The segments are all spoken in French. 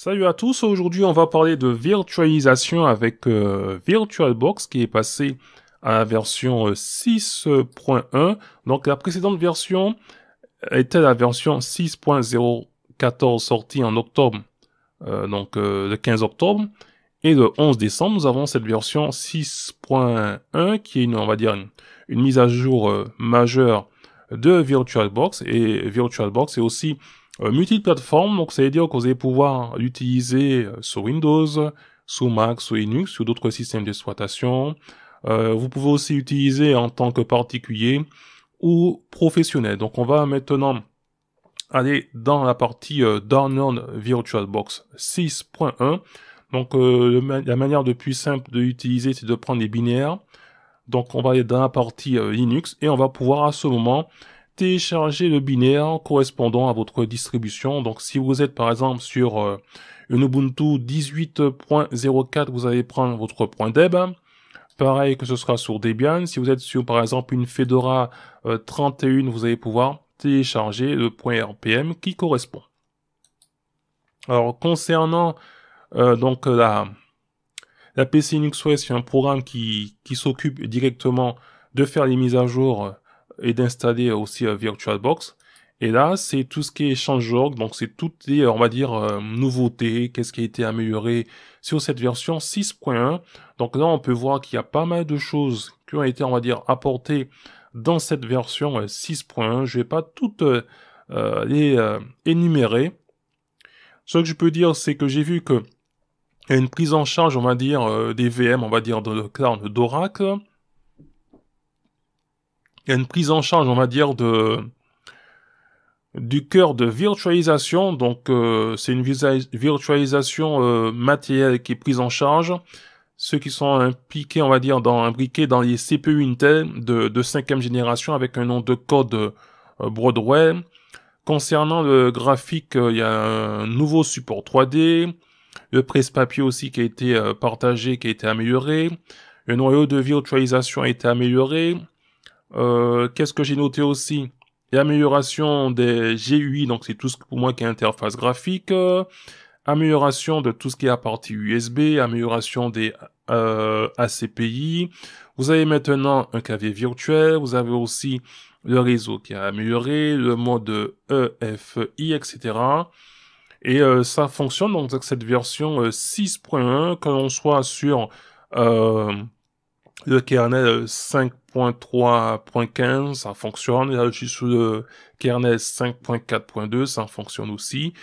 Salut à tous, aujourd'hui on va parler de virtualisation avec euh, VirtualBox qui est passé à la version 6.1. Euh, donc la précédente version était la version 6.014 sortie en octobre, euh, donc le 15 octobre. Et le 11 décembre, nous avons cette version 6.1 qui est une, on va dire, une, une mise à jour majeure de VirtualBox. Et VirtualBox est aussi Multiplatform, euh, multiplateforme, donc ça veut dire que vous allez pouvoir l'utiliser euh, sur Windows, sous Mac, sous Linux, ou d'autres systèmes d'exploitation. Euh, vous pouvez aussi utiliser en tant que particulier ou professionnel. Donc on va maintenant aller dans la partie Download VirtualBox 6.1. Donc la manière de plus simple de l'utiliser, c'est de prendre les binaires. Donc on va aller dans la partie Linux et on va pouvoir à ce moment télécharger le binaire correspondant à votre distribution. Donc si vous êtes par exemple sur euh, une Ubuntu 18.04, vous allez prendre votre point deb. Pareil que ce sera sur Debian. Si vous êtes sur par exemple une Fedora 31, euh, vous allez pouvoir télécharger le point RPM qui correspond. Alors concernant euh, donc la, la PC Linux OS, c'est un programme qui, qui s'occupe directement de faire les mises à jour et d'installer aussi euh, VirtualBox. Et là, c'est tout ce qui est Change.org, donc c'est toutes les, euh, on va dire, euh, nouveautés, qu'est-ce qui a été amélioré sur cette version 6.1. Donc là, on peut voir qu'il y a pas mal de choses qui ont été, on va dire, apportées dans cette version 6.1. Je vais pas toutes les énumérer. Ce que je peux dire, c'est que j'ai vu que y a une prise en charge, on va dire, des VM, on va dire, de le cloud d'Oracle il y a une prise en charge, on va dire, de du cœur de virtualisation. Donc, euh, c'est une virtualisation euh, matérielle qui est prise en charge. Ceux qui sont impliqués, on va dire, dans imbriqués dans les CPU Intel de, cinquième génération avec un nom de code euh, Broadway. Concernant le graphique, il y a un nouveau support 3D, le presse-papier aussi qui a été partagé, qui a été amélioré, le noyau de virtualisation a été amélioré, euh, qu'est-ce que j'ai noté aussi L'amélioration amélioration des GUI, donc c'est tout ce pour moi qui est interface graphique, euh, amélioration de tout ce qui est à partie USB, amélioration des euh, ACPI. Vous avez maintenant un clavier virtuel, vous avez aussi le réseau qui a amélioré, le mode EFI, etc. Et euh, ça fonctionne donc avec cette version 6.1, que l'on soit sur le kernel 5.3.15, euh, ça fonctionne. Là, je suis sur le kernel 5.4.2, ça fonctionne aussi.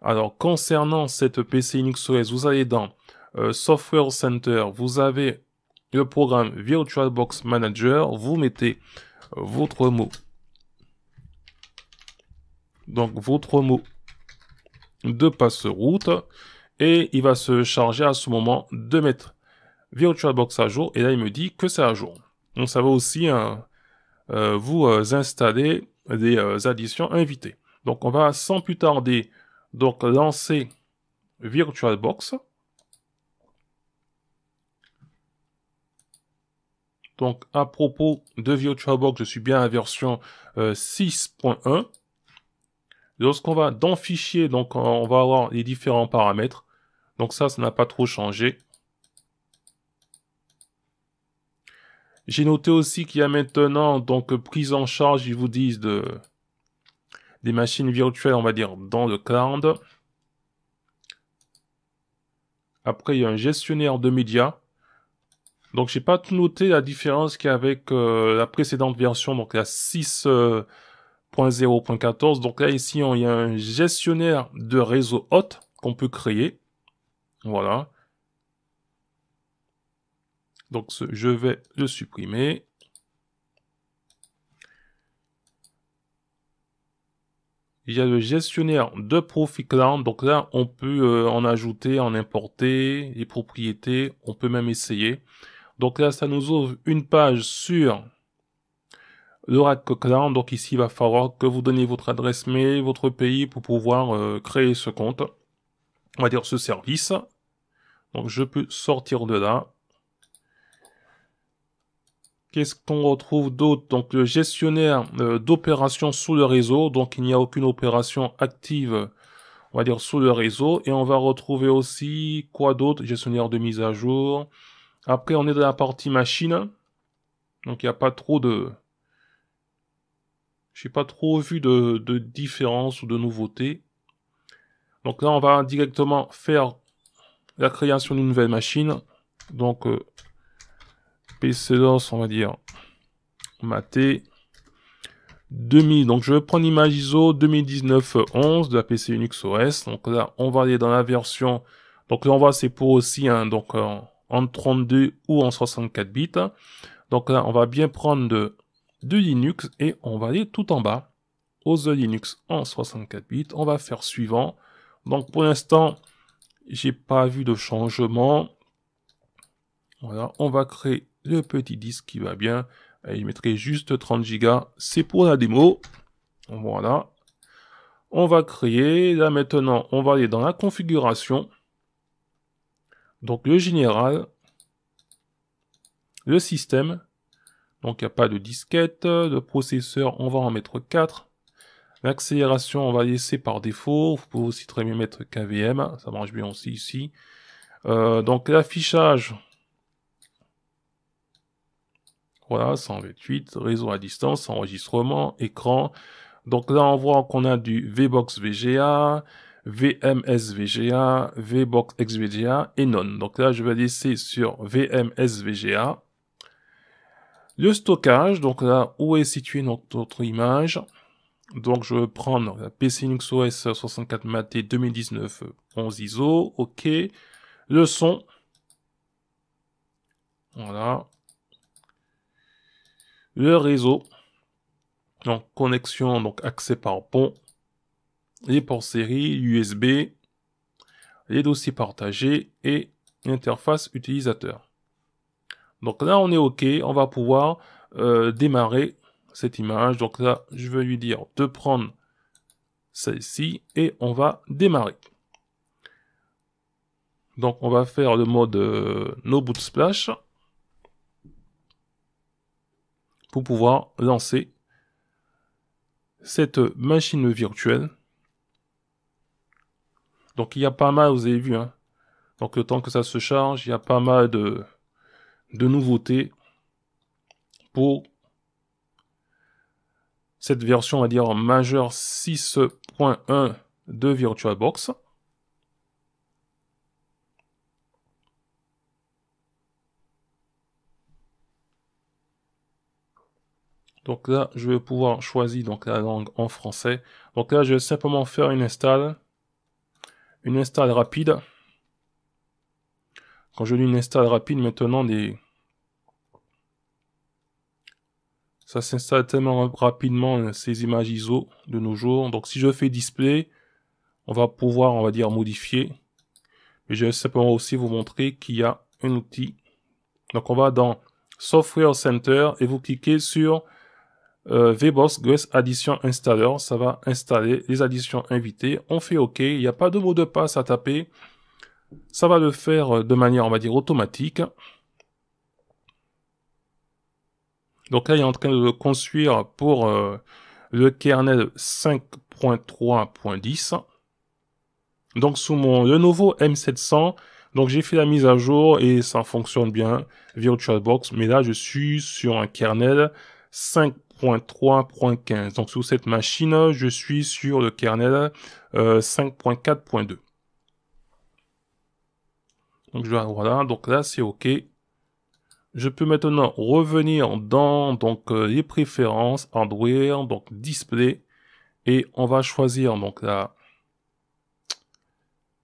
Alors, concernant cette PC Linux OS, vous allez dans euh, Software Center, vous avez le programme VirtualBox Manager, vous mettez euh, votre mot. Donc, votre mot de passe route et il va se charger à ce moment de mettre VirtualBox à jour, et là il me dit que c'est à jour. Donc ça va aussi euh, euh, vous euh, installer des additions invitées. Donc on va sans plus tarder donc lancer VirtualBox. Donc à propos de VirtualBox, je suis bien à version 6.1. Lorsqu'on va dans Fichier, donc on va avoir les différents paramètres. Donc ça, ça n'a pas trop changé. J'ai noté aussi qu'il y a maintenant donc prise en charge, ils vous disent de des machines virtuelles, on va dire, dans le cloud. Après, il y a un gestionnaire de médias. Donc, j'ai pas tout noté la différence qu'il y a avec euh, la précédente version, donc la 6.0.14. donc là, ici, il y a un gestionnaire de réseau hôte qu'on peut créer. Voilà. Donc je vais le supprimer. Il y a le gestionnaire de profit Donc là, on peut euh, en ajouter, en importer, les propriétés. On peut même essayer. Donc là, ça nous ouvre une page sur l'oracle clan. Donc ici, il va falloir que vous donniez votre adresse mail, votre pays pour pouvoir euh, créer ce compte. On va dire ce service. Donc je peux sortir de là. Qu'est-ce qu'on retrouve d'autre Donc le gestionnaire euh, d'opérations sous le réseau, donc il n'y a aucune opération active, on va dire, sous le réseau. Et on va retrouver aussi, quoi d'autre Gestionnaire de mise à jour. Après, on est dans la partie machine. Donc il n'y a pas trop de... Je n'ai pas trop vu de, de différence ou de nouveauté. Donc là, on va directement faire la création d'une nouvelle machine. Donc... Euh, Pseudance, on va dire, maté. 2000, donc je vais prendre l'image ISO 2019-11 de la PC Unix OS. Donc là, on va aller dans la version. Donc là, on voit c'est pour aussi un hein, donc euh, en, 32 ou en 64 bits. Donc là, on va bien prendre de, de Linux et on va aller tout en bas. Aux Linux en 64 bits. On va faire suivant. Donc pour l'instant, j'ai pas vu de changement. Voilà, on va créer le petit disque qui va bien. Il je mettrai juste 30 gigas. C'est pour la démo. Voilà. On va créer. Là maintenant, on va aller dans la configuration. Donc le général. Le système. Donc il n'y a pas de disquette. de processeur, on va en mettre 4. L'accélération, on va laisser par défaut. Vous pouvez aussi très bien mettre KVM. Ça marche bien aussi ici. Euh, donc l'affichage, voilà, 128, réseau à distance, enregistrement, écran. Donc là, on voit qu'on a du VBox VGA, VMS VGA, VBox XVGA et non. Donc là, je vais laisser sur VMS VGA. Le stockage, donc là, où est située notre, image donc je vais prendre la PC Linux OS 64 Maté 2019 11 ISO, ok. Le son, voilà, le réseau, donc connexion, donc accès par pont, les ports série, USB, les dossiers partagés et l'interface utilisateur. Donc là, on est OK, on va pouvoir euh, démarrer cette image. Donc là, je vais lui dire de prendre celle-ci et on va démarrer. Donc on va faire le mode euh, no boot splash pour pouvoir lancer cette machine virtuelle. Donc il y a pas mal, vous avez vu, hein. donc le temps que ça se charge, il y a pas mal de, de nouveautés pour cette version, à dire, majeure 6.1 de VirtualBox. Donc là, je vais pouvoir choisir donc la langue en français. Donc là, je vais simplement faire une install, une install rapide. Quand je dis une install rapide, maintenant des ça s'installe tellement rapidement euh, ces images ISO de nos jours. Donc si je fais display, on va pouvoir, on va dire, modifier. Mais je vais simplement aussi vous montrer qu'il y a un outil. Donc on va dans Software Center et vous cliquez sur euh, vbox Addition Installer, ça va installer les additions invitées. On fait OK, il n'y a pas de mot de passe à taper. Ça va le faire euh, de manière, on va dire, automatique. Donc là, il est en train de le construire pour euh, le kernel 5.3.10. Donc sous mon Lenovo M700, donc j'ai fait la mise à jour et ça fonctionne bien, VirtualBox. Mais là, je suis sur un kernel 5. 3.15 Donc sous cette machine, je suis sur le kernel 5.4.2. Euh, donc je voilà, donc là c'est OK. Je peux maintenant revenir dans donc euh, les préférences Android, donc display, et on va choisir donc la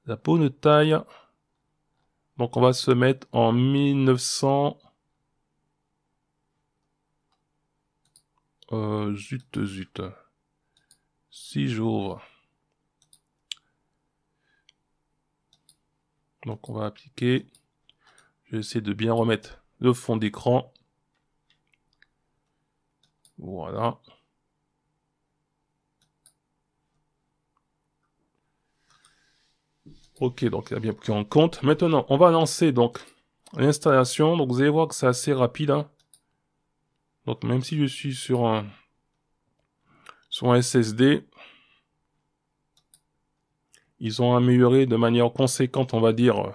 la bonne taille. Donc on va se mettre en 1900 Euh, zut, zut. Si j'ouvre. Donc on va appliquer. Je vais essayer de bien remettre le fond d'écran. Voilà. Ok, donc il a bien pris en compte. Maintenant, on va lancer donc l'installation. Donc vous allez voir que c'est assez rapide. Hein. Donc même si je suis sur un, sur SSD, ils ont amélioré de manière conséquente, on va dire,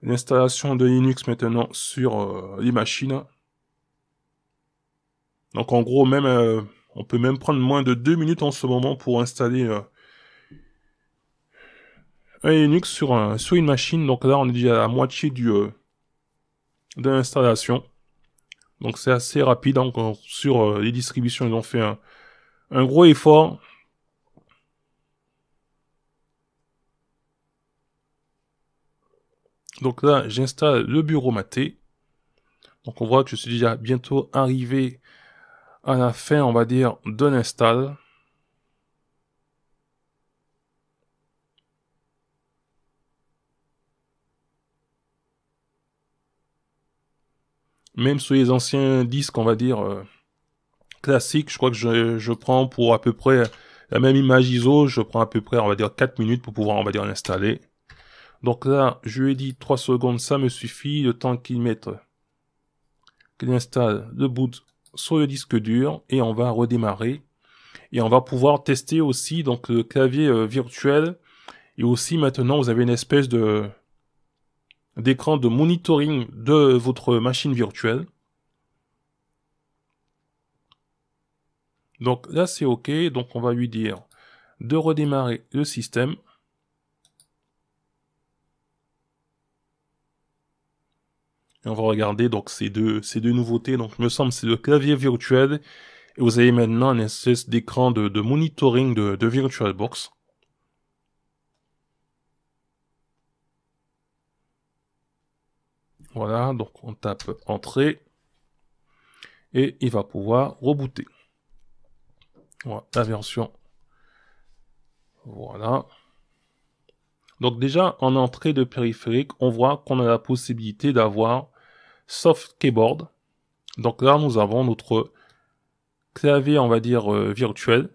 l'installation de Linux maintenant sur euh, les machines. Donc en gros, même euh, on peut même prendre moins de deux minutes en ce moment pour installer euh, un Linux sur, un, sur une machine. Donc là, on est déjà à la moitié du, de l'installation. Donc c'est assez rapide. encore hein, sur euh, les distributions, ils ont fait un, un gros effort. Donc là, j'installe le bureau maté. Donc on voit que je suis déjà bientôt arrivé à la fin, on va dire, de l'install. même sur les anciens disques, on va dire, euh, classiques, je crois que je, prends pour à peu près la même image ISO, je prends à peu près, on va dire, 4 minutes pour pouvoir, on va dire, l'installer. Donc là, je lui ai dit 3 secondes, ça me suffit, le temps qu'il mette, qu'il installe le boot sur le disque dur, et on va redémarrer. Et on va pouvoir tester aussi, donc, le clavier euh, virtuel, et aussi maintenant, vous avez une espèce de, d'écran de monitoring de votre machine virtuelle. Donc là c'est OK, donc on va lui dire de redémarrer le système. Et on va regarder donc ces deux, ces deux nouveautés. Donc me semble c'est le clavier virtuel. Et vous avez maintenant un espèce d'écran de, de, monitoring de, de VirtualBox. Voilà, donc on tape entrée et il va pouvoir rebooter. Voilà, la version. Voilà. Donc déjà, en entrée de périphérique, on voit qu'on a la possibilité d'avoir soft keyboard. Donc là, nous avons notre clavier, on va dire, euh, virtuel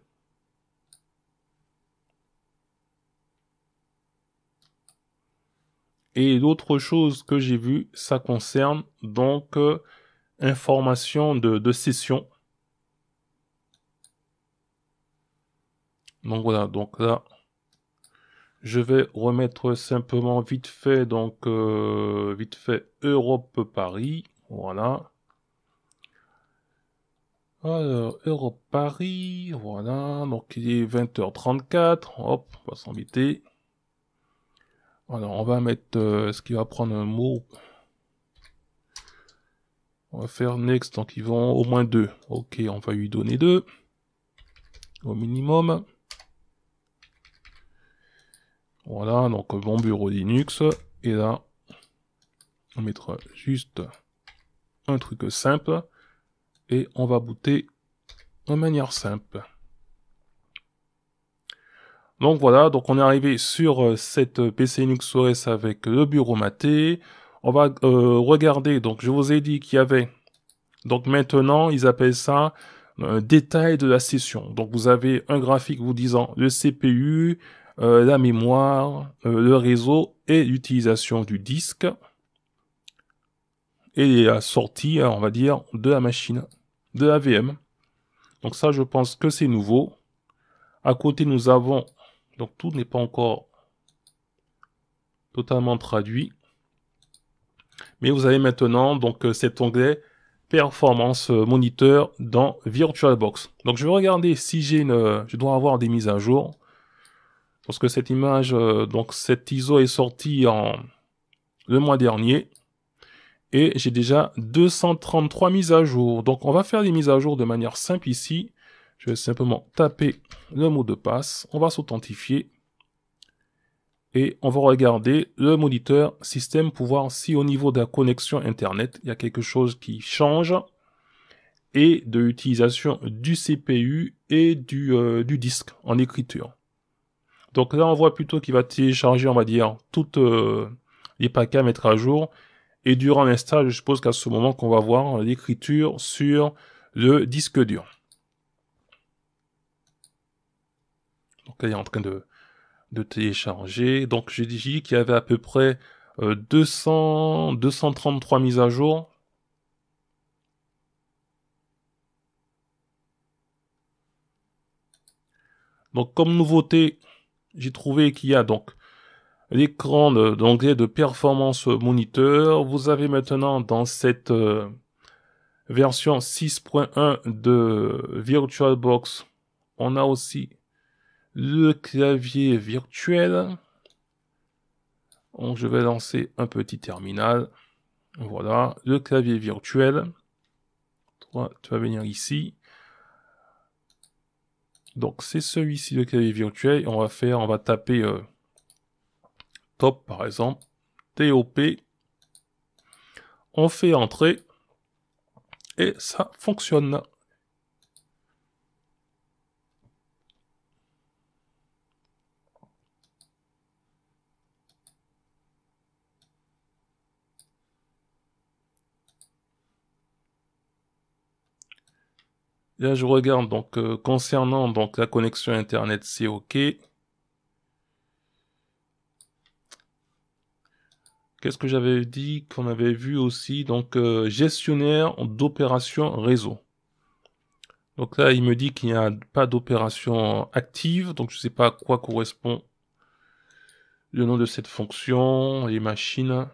Et l'autre chose que j'ai vu, ça concerne donc euh, information de, session. Donc voilà, donc là, je vais remettre simplement vite fait, donc euh, vite fait Europe Paris, voilà. Alors, Europe Paris, voilà, donc il est 20h34, hop, on va s'inviter. Alors on va mettre euh, ce qui va prendre un mot. On va faire next, donc ils vont au moins deux. Ok, on va lui donner deux. Au minimum. Voilà, donc bon bureau Linux. Et là, on mettra juste un truc simple. Et on va booter de manière simple. Donc voilà, donc on est arrivé sur euh, cette euh, PC Linux OS avec le bureau maté. On va euh, regarder, donc je vous ai dit qu'il y avait, donc maintenant ils appellent ça un détail de la session. Donc vous avez un graphique vous disant le CPU, la mémoire, le réseau et l'utilisation du disque et la sortie, hein, on va dire, de la machine, de la VM. Donc ça, je pense que c'est nouveau. À côté, nous avons donc tout n'est pas encore totalement traduit. Mais vous avez maintenant donc euh, cet onglet Performance Moniteur dans VirtualBox. Donc je vais regarder si j'ai une, euh, je dois avoir des mises à jour parce que cette image, euh, donc cet ISO est sortie en le mois dernier et j'ai déjà 233 mises à jour. Donc on va faire des mises à jour de manière simple ici. Je vais simplement taper le mot de passe, on va s'authentifier et on va regarder le moniteur système pour voir si au niveau de la connexion Internet, il y a quelque chose qui change et de l'utilisation du CPU et du, euh, du, disque en écriture. Donc là, on voit plutôt qu'il va télécharger, on va dire, toutes euh, les paquets à mettre à jour. Et durant l'install, je suppose qu'à ce moment qu'on va voir l'écriture sur le disque dur. Donc il est en train de, télécharger. Donc j'ai dit qu'il y avait à peu près 200, euh, 233 mises à jour. Donc comme nouveauté, j'ai trouvé qu'il y a donc l'écran d'onglet de, performance moniteur. Vous avez maintenant dans cette euh, version 6.1 de VirtualBox, on a aussi le clavier virtuel. Donc je vais lancer un petit terminal. Voilà, le clavier virtuel. tu vas venir ici. Donc c'est celui-ci le clavier virtuel. On va faire, on va taper euh, top par exemple, TOP. On fait entrer et ça fonctionne. Là, je regarde donc euh, concernant donc la connexion internet, c'est OK. Qu'est-ce que j'avais dit qu'on avait vu aussi donc euh, gestionnaire d'opérations réseau. Donc là, il me dit qu'il n'y a pas d'opération active, donc je ne sais pas à quoi correspond le nom de cette fonction, les machines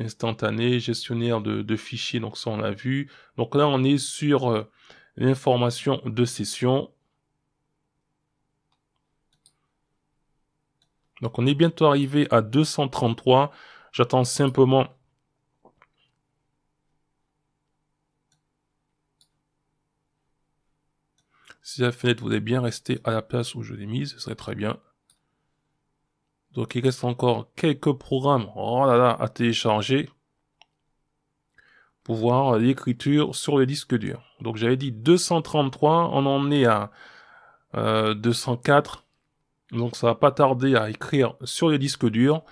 instantané, gestionnaire de, fichiers, donc ça on l'a vu. Donc là on est sur euh, l'information de session. Donc on est bientôt arrivé à 233. J'attends simplement... Si la fenêtre voulait bien rester à la place où je l'ai mise, ce serait très bien. Donc il reste encore quelques programmes oh là là, à télécharger pour voir l'écriture sur les disques dur. Donc j'avais dit 233, on en est à 204. Euh, Donc ça va pas tarder à écrire sur les disques dur.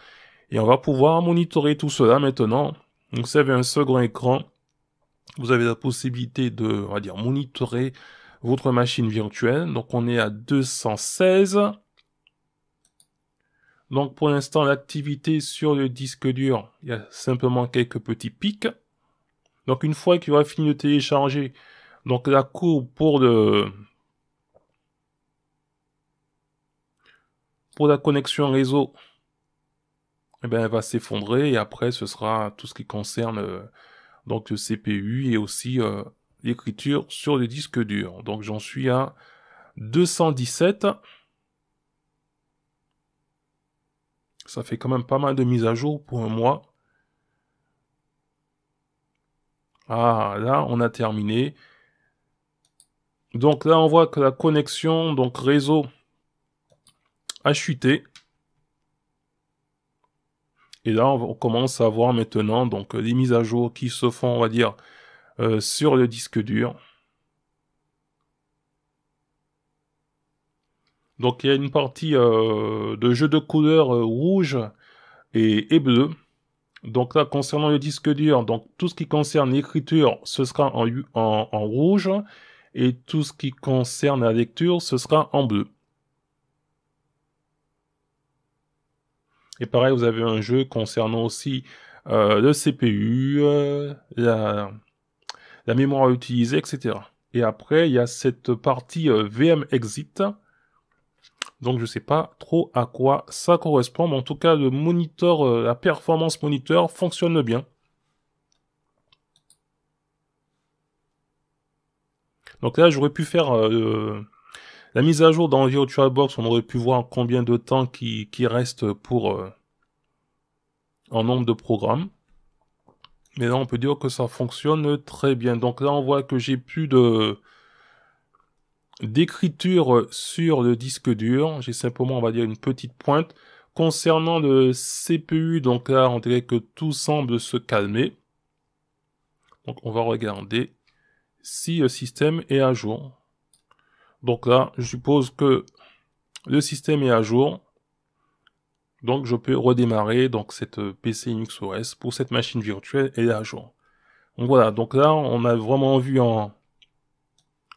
Et on va pouvoir monitorer tout cela maintenant. Donc vous avez un second écran. Vous avez la possibilité de, on va dire, monitorer votre machine virtuelle. Donc on est à 216. Donc pour l'instant, l'activité sur le disque dur, il y a simplement quelques petits pics. Donc une fois qu'il aura fini de télécharger, donc la courbe pour le pour la connexion réseau, eh bien, elle va s'effondrer et après ce sera tout ce qui concerne euh, donc le CPU et aussi euh, l'écriture sur le disque dur. Donc j'en suis à 217. Ça fait quand même pas mal de mises à jour pour un mois. Ah, là, on a terminé. Donc là, on voit que la connexion, donc réseau, a chuté. Et là, on commence à voir maintenant donc les mises à jour qui se font, on va dire, euh, sur le disque dur. Donc il y a une partie euh, de jeu de couleurs euh, rouge et, bleu. Donc là, concernant le disque dur, donc tout ce qui concerne l'écriture, ce sera en, rouge, et tout ce qui concerne la lecture, ce sera en bleu. Et pareil, vous avez un jeu concernant aussi euh, le CPU, la, la mémoire utilisée, etc. Et après, il y a cette partie VM Exit donc je sais pas trop à quoi ça correspond, mais en tout cas le monitor, euh, la performance moniteur fonctionne bien. Donc là j'aurais pu faire euh, euh, la mise à jour dans VirtualBox. on aurait pu voir combien de temps qui, reste pour un en nombre de programmes. Mais là on peut dire que ça fonctionne très bien. Donc là on voit que j'ai plus de d'écriture sur le disque dur. J'ai simplement, on va dire, une petite pointe. Concernant le CPU, donc là, on dirait que tout semble se calmer. Donc, on va regarder si le système est à jour. Donc là, je suppose que le système est à jour. Donc, je peux redémarrer donc cette PC Linux OS pour cette machine virtuelle est à jour. Donc voilà, donc là, on a vraiment vu en,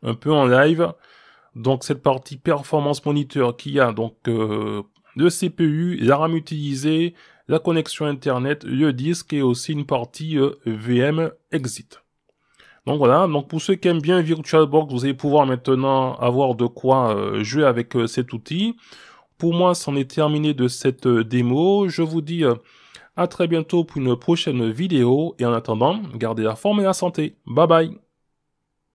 un peu en live. Donc cette partie performance moniteur qui a donc euh, le CPU, la RAM utilisée, la connexion internet, le disque et aussi une partie euh, VM exit. Donc voilà, donc pour ceux qui aiment bien VirtualBox, vous allez pouvoir maintenant avoir de quoi euh, jouer avec cet outil. Pour moi, c'en est terminé de cette démo. Je vous dis à très bientôt pour une prochaine vidéo et en attendant, gardez la forme et la santé. Bye bye